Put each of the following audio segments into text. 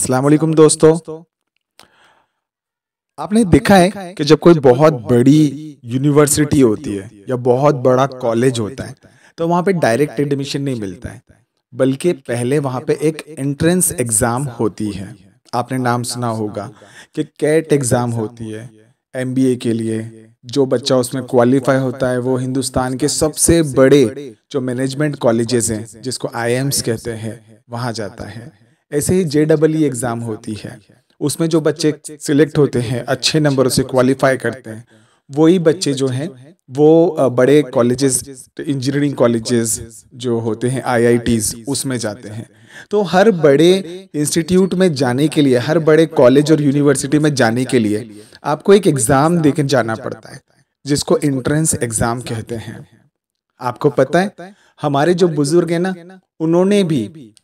अस्सलाम वालेकुम दोस्तों आपने देखा है कि जब कोई बहुत बड़ी यूनिवर्सिटी होती है या बहुत बड़ा कॉलेज होता है तो वहां पे डायरेक्ट एडमिशन नहीं मिलता है बल्कि पहले वहां पे एक एंट्रेंस एग्ज़ाम होती है आपने नाम सुना होगा कि कैट एग्ज़ाम होती है एम के लिए जो बच्चा उसमें क्वालिफाई होता है वो हिंदुस्तान के सबसे बड़े जो मैनेजमेंट कॉलेजेस हैं जिसको आई कहते हैं वहां जाता है ऐसे ही जे डबल ई एग्ज़ाम होती है उसमें जो बच्चे सिलेक्ट होते हैं अच्छे नंबरों से क्वालिफाई करते हैं वही बच्चे जो हैं वो बड़े कॉलेजेस इंजीनियरिंग कॉलेजेस जो होते हैं आईआईटीज उसमें जाते हैं तो हर बड़े इंस्टीट्यूट में जाने के लिए हर बड़े कॉलेज और यूनिवर्सिटी में जाने के लिए आपको एक एग्ज़ाम देकर जाना पड़ता है जिसको एंट्रेंस एग्ज़ाम कहते हैं आपको पता है हमारे जो बुजुर्ग हैं ना उन्होंने भी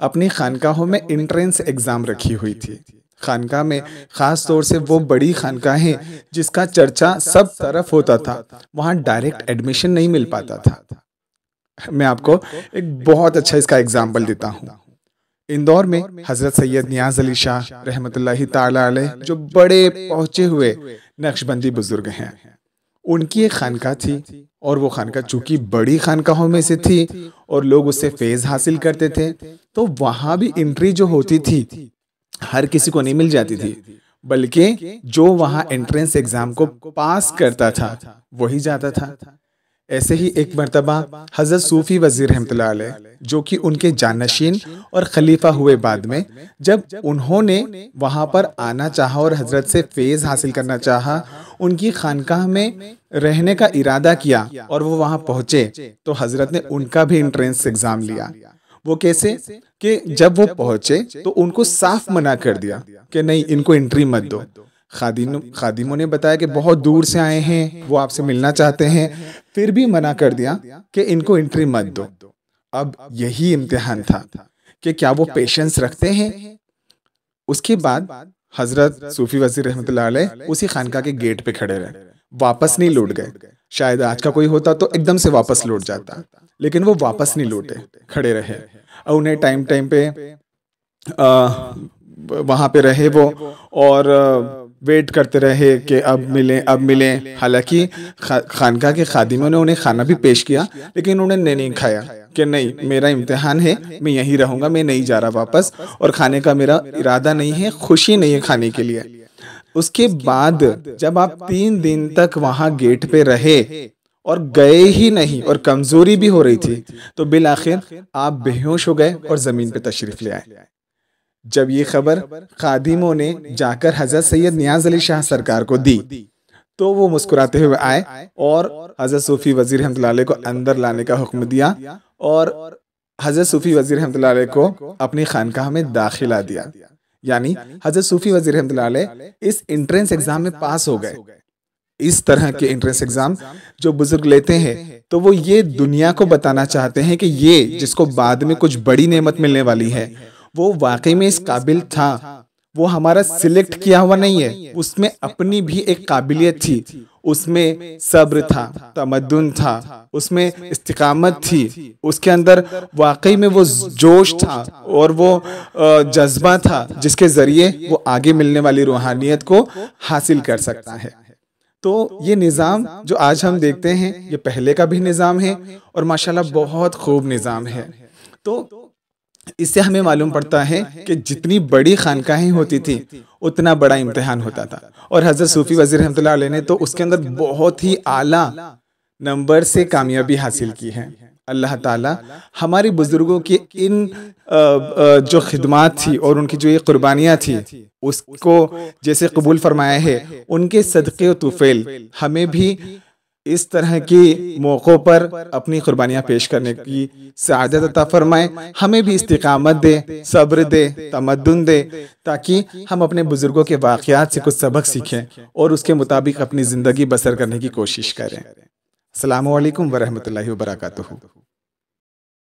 अपनी खानकाहों में इंट्रेंस एग्जाम रखी हुई थी खानका में खास तौर से वो बड़ी खानका है जिसका चर्चा सब तरफ होता था वहां डायरेक्ट एडमिशन नहीं मिल पाता था मैं आपको एक बहुत अच्छा इसका एग्जाम्पल अच्छा देता हूँ इंदौर में हजरत सैयद नियाज अली शाह रहमत जो बड़े पहुंचे हुए नक्शबंदी बुजुर्ग हैं उनकी एक खानका थी और वो खानका चूंकि बड़ी खानकाहों में से थी और लोग उससे फेज हासिल करते थे तो वहाँ भी एंट्री जो होती थी हर किसी को नहीं मिल जाती थी बल्कि जो वहाँ एंट्रेंस एग्जाम को पास करता था वही जाता था ऐसे ही एक मरतबा हज़रत सूफ़ी वज़ीर रहमत जो कि उनके जानशीन और खलीफा हुए बाद में जब उन्होंने वहाँ पर आना चाहा और हज़रत से फेज हासिल करना चाहा उनकी खानकाह में रहने का इरादा किया और वो वहाँ पहुंचे तो हज़रत ने उनका भी इंट्रेंस एग्ज़ाम लिया वो कैसे कि जब वो पहुंचे तो उनको साफ मना कर दिया कि नहीं इनको एंट्री मत दो खादिन खादिमों ने बताया कि बहुत दूर से आए हैं वो आपसे मिलना चाहते हैं फिर भी मना कर दिया कि इनको एंट्री मत दो अब यही इम्तिहान था कि क्या वो पेशेंस रखते हैं उसके बाद हजरत सूफी वजीर रहमत उसी खानका के गेट पे खड़े रहे वापस नहीं लौट गए शायद आज का कोई होता तो एकदम से वापस लौट जाता लेकिन वो वापस नहीं लौटे खड़े रहे और उन्हें टाइम टाइम पे आ, वहाँ पे रहे वो और वेट करते रहे कि अब मिलें अब मिलें हालांकि खानका के खादिमों ने उन्हें खाना भी पेश किया लेकिन उन्होंने नहीं खाया कि नहीं मेरा इम्तहान है मैं यहीं रहूंगा मैं नहीं जा रहा वापस और खाने का मेरा इरादा नहीं है खुशी नहीं है खाने के लिए उसके बाद जब आप तीन दिन तक वहाँ गेट पे रहे और गए ही नहीं और कमजोरी भी हो रही थी तो बिल आखिर आप बेहोश हो गए और जमीन पे तशरीफ ले आए जब ये खबर खादिमों ने जाकर हजरत सैयद न्याज अली शाह सरकार को दी तो वो मुस्कुराते हुए आए और हजरत सूफी वजीर हमतलाले को अंदर लाने का हुक्म दिया और हजरत सूफी वजीर हमतलाले को अपनी खानकाह में दाखिला दिया यानी हजरत सूफी वजीर हमतलाले इस एंट्रेंस एग्जाम में पास हो गए इस तरह के एंट्रेंस एग्जाम जो बुजुर्ग लेते हैं तो वो ये दुनिया को बताना चाहते हैं कि ये जिसको बाद में कुछ बड़ी नेमत मिलने वाली है वो वाकई में इस काबिल था वो हमारा सिलेक्ट किया हुआ नहीं है उसमें अपनी भी एक काबिलियत थी उसमें सब्र था तमदन था उसमें इस्तकामत थी उसके अंदर वाकई में वो जोश था और वो जज्बा था जिसके ज़रिए वो आगे मिलने वाली रूहानियत को हासिल कर सकता है तो ये निज़ाम जो आज हम देखते हैं ये पहले का भी निज़ाम है और माशाल्लाह बहुत खूब निज़ाम है तो इससे हमें मालूम पड़ता है कि जितनी बड़ी खानकाहें होती थी उतना बड़ा इम्तहान होता था और हज़रत सूफ़ी वज़ीर रहमत ने तो उसके अंदर बहुत ही आला नंबर से कामयाबी हासिल की है अल्लाह ताला हमारे बुज़ुर्गों की इन जो खिदमत थी और उनकी जो ये कुर्बानियाँ थी उसको जैसे कबूल फरमाया है उनके सदक़े तुफ़ेल हमें भी इस तरह के मौक़ों पर अपनी कुर्बानियाँ पेश करने की सदत अता फरमाए हमें भी इस्तकामत दे सब्र दे तमदन दे ताकि हम अपने बुज़ुर्गों के वाक़ात से कुछ सबक सीखें और उसके मुताबिक अपनी ज़िंदगी बसर करने की कोशिश करें अल्लाम वरहमल वर्का